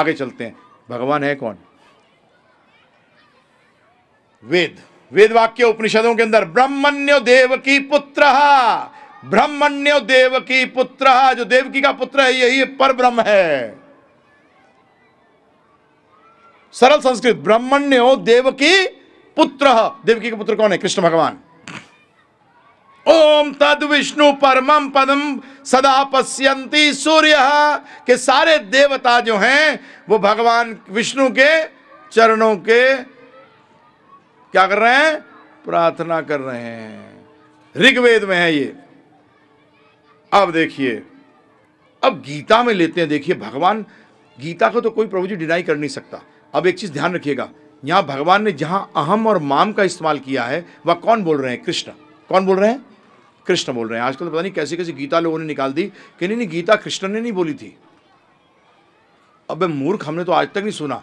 आगे चलते हैं भगवान है कौन वेद वेद वाक्य उपनिषदों के अंदर ब्रह्मण्यो देव की पुत्र ब्रह्मण्यो देव की पुत्र जो देवकी का पुत्र है यही पर ब्रह्म है सरल संस्कृत ब्रह्मण्यो देव की पुत्र देवकी का पुत्र कौन है कृष्ण भगवान ओम तद विष्णु परमम पदम सदा पश्यंती सूर्य के सारे देवता जो हैं वो भगवान विष्णु के चरणों के क्या कर रहे हैं प्रार्थना कर रहे हैं ऋग्वेद में है ये अब देखिए अब गीता में लेते हैं देखिए भगवान गीता को तो कोई प्रभु जी डिनाई कर नहीं सकता अब एक चीज ध्यान रखिएगा यहां भगवान ने जहां अहम और माम का इस्तेमाल किया है वह कौन बोल रहे हैं कृष्ण कौन बोल रहे हैं कृष्ण बोल रहे हैं आजकल तो पता नहीं कैसी कैसी गीता लोगों ने निकाल दी कि नहीं नहीं गीता कृष्ण ने नहीं बोली थी अब मूर्ख हमने तो आज तक नहीं सुना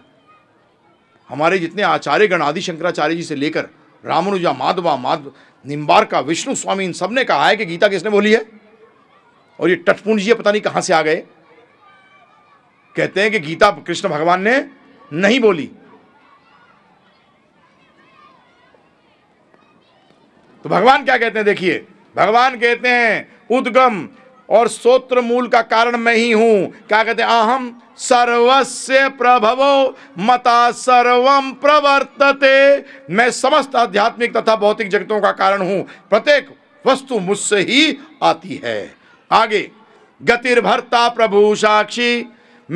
हमारे जितने आचार्य गण आदि शंकराचार्य जी से लेकर रामानुजा माधवा माधव निम्बार का विष्णु स्वामी इन सब ने कहा है कि गीता किसने बोली है और ये टटपुंड जी पता नहीं कहां से आ गए कहते हैं कि गीता कृष्ण भगवान ने नहीं बोली तो भगवान क्या कहते हैं देखिए भगवान कहते हैं उद्गम और सोत्र मूल का कारण मैं ही हूं क्या कहते हैं अहम सर्वस्य प्रभवो मता सर्वम प्रवर्तते मैं समस्त आध्यात्मिक तथा भौतिक जगतों का कारण हूं प्रत्येक वस्तु मुझसे ही आती है आगे गतिर्भरता प्रभु साक्षी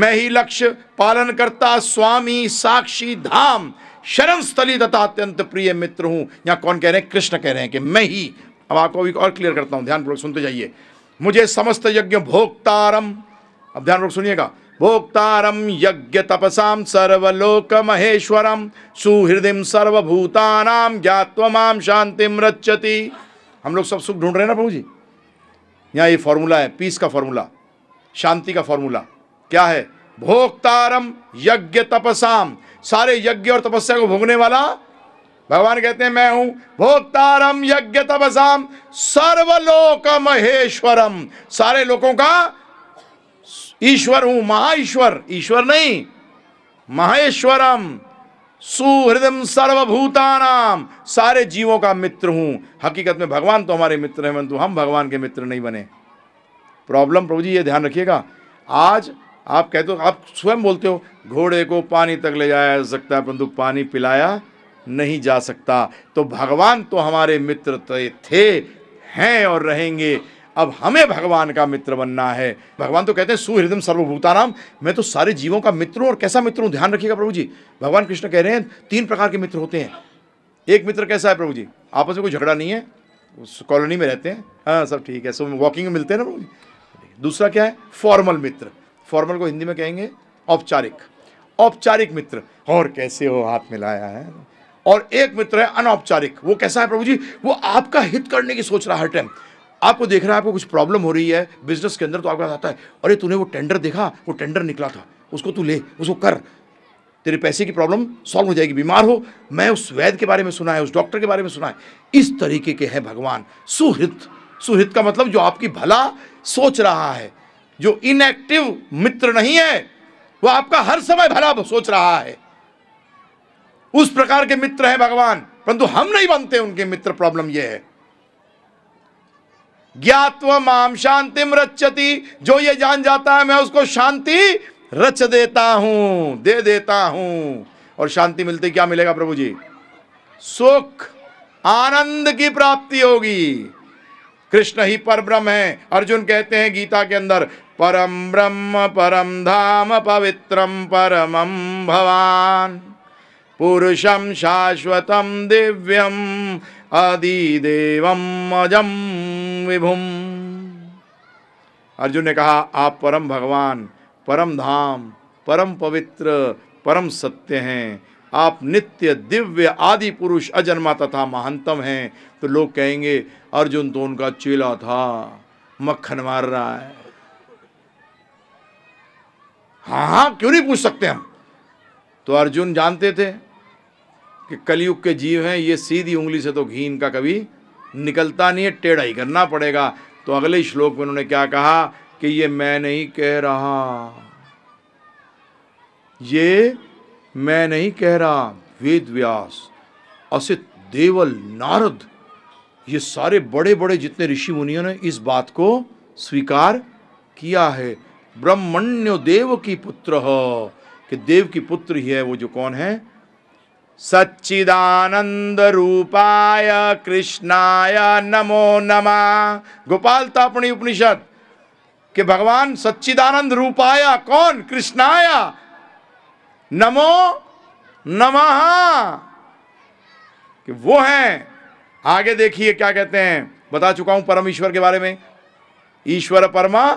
मैं ही लक्ष्य पालन करता स्वामी साक्षी धाम शरण स्थली तथा अत्यंत प्रिय मित्र हूं या कौन कह रहे हैं कृष्ण कह रहे हैं कि मैं ही अब आपको अभी और क्लियर करता हूँ ध्यानपूर्वक सुनते जाइए मुझे समस्त यज्ञ भोक्तारम अब ध्यानपूर्वक सुनिएगा भोक्तारम यज्ञ तपसाम सर्वलोक महेश्वरम सुहृदय सर्वभूतानाम ज्ञातवमाम शांति रच्छति हम लोग सब सुख ढूंढ रहे हैं ना प्रभु जी यहाँ ये फॉर्मूला है पीस का फॉर्मूला शांति का फॉर्मूला क्या है भोक्तारम यज्ञ तपसाम सारे यज्ञ और तपस्या को भोगने वाला भगवान कहते हैं मैं हूं भोक्तारम यज्ञ तपसाम सर्वलोक महेश्वरम सारे लोगों का ईश्वर हूं महाईश्वर ईश्वर नहीं महेश्वरम सुहृदम सर्वभूतानाम सारे जीवों का मित्र हूं हकीकत में भगवान तो हमारे मित्र हैं परंतु हम भगवान के मित्र नहीं बने प्रॉब्लम प्रभु जी ये ध्यान रखिएगा आज आप कहते हो आप स्वयं बोलते हो घोड़े को पानी तक ले जाया जा सकता है परंतु पानी पिलाया नहीं जा सकता तो भगवान तो हमारे मित्र थे हैं और रहेंगे अब हमें भगवान का मित्र बनना है भगवान तो कहते हैं सुहृदम सर्वभूताराम मैं तो सारे जीवों का मित्र हूँ और कैसा मित्र हूँ ध्यान रखिएगा प्रभु जी भगवान कृष्ण कह रहे हैं तीन प्रकार के मित्र होते हैं एक मित्र कैसा है प्रभु जी आपस में कोई झगड़ा नहीं है उस कॉलोनी में रहते हैं हाँ सब ठीक है सो वॉकिंग में मिलते हैं ना प्रभु जी दूसरा क्या है फॉर्मल मित्र फॉर्मल को हिंदी में कहेंगे औपचारिक औपचारिक मित्र और कैसे हो हाथ मिलाया है और एक मित्र है अनौपचारिक वो कैसा है प्रभु जी वो आपका हित करने की सोच रहा है हर टाइम आपको देख रहा है आपको कुछ प्रॉब्लम हो रही है बिजनेस के अंदर तो आपका आता है अरे तूने वो टेंडर देखा वो टेंडर निकला था उसको तू ले उसको कर तेरे पैसे की प्रॉब्लम सॉल्व हो जाएगी बीमार हो मैं उस वैद्य के बारे में सुना है उस डॉक्टर के बारे में सुना है इस तरीके के हैं भगवान सुहित सुहित का मतलब जो आपकी भला सोच रहा है जो इनएक्टिव मित्र नहीं है वो आपका हर समय भला सोच रहा है उस प्रकार के मित्र हैं भगवान परंतु हम नहीं बनते उनके मित्र प्रॉब्लम यह है ज्ञातव माम शांतिम रचती जो ये जान जाता है मैं उसको शांति रच देता हूं दे देता हूं और शांति मिलती क्या मिलेगा प्रभु जी सुख आनंद की प्राप्ति होगी कृष्ण ही पर ब्रह्म है अर्जुन कहते हैं गीता के अंदर परम ब्रह्म परम धाम पवित्रम परम भवान पुरुषम शाश्वतं दिव्यम आदिदेव अजम विभुम अर्जुन ने कहा आप परम भगवान परम धाम परम पवित्र परम सत्य हैं आप नित्य दिव्य आदि पुरुष अजन्मा तथा महानतम हैं तो लोग कहेंगे अर्जुन तो उनका चेला था मक्खन मार रहा है हाँ हाँ क्यों नहीं पूछ सकते हम तो अर्जुन जानते थे कि कलयुग के जीव हैं ये सीधी उंगली से तो घी इनका कभी निकलता नहीं है टेढ़ा ही करना पड़ेगा तो अगले श्लोक में उन्होंने क्या कहा कि ये मैं नहीं कह रहा ये मैं नहीं कह रहा वेद व्यास असित देवल नारद ये सारे बड़े बड़े जितने ऋषि मुनियों ने इस बात को स्वीकार किया है ब्रह्मण्यो देव की पुत्र हो कि देव की पुत्र ही है वो जो कौन है सच्चिदानंद रूपाय कृष्णाय नमो नमः गोपाल तापणी तो उपनिषद के भगवान सच्चिदानंद रूपाय कौन कृष्णाय नमो नमः कि वो हैं आगे देखिए क्या कहते हैं बता चुका हूं परमेश्वर के बारे में ईश्वर परमा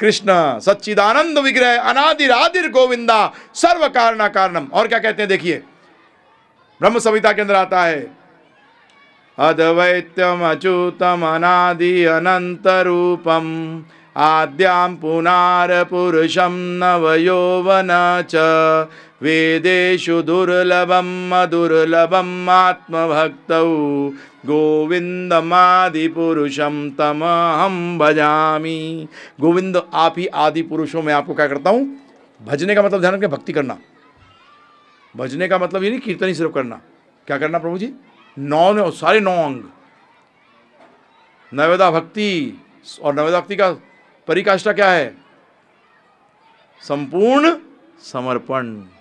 कृष्ण सच्चिदानंद विग्रह अनादिर आदिर गोविंदा सर्व कारण कारणम और क्या कहते हैं देखिए ब्रह्म संहिता के अंदर आता है अद्वैत्यम अचूतम अनादि अनंत रूपम आद्याम पुनार पुरुषम यौवन च वेदेशु दुर्लभम मधुर्लभम पुरुषम गोविंदमादिपुरुषम तमहम भजामी गोविंद आप ही आदि पुरुषों में आपको क्या करता हूँ भजने का मतलब ध्यान रखें भक्ति करना भजने का मतलब ये नहीं कीर्तन ही सिर्फ करना क्या करना प्रभु जी नौ नौ सारे नौ अंग नवेदा भक्ति और नवेदा भक्ति का परिकाष्ठा क्या है संपूर्ण समर्पण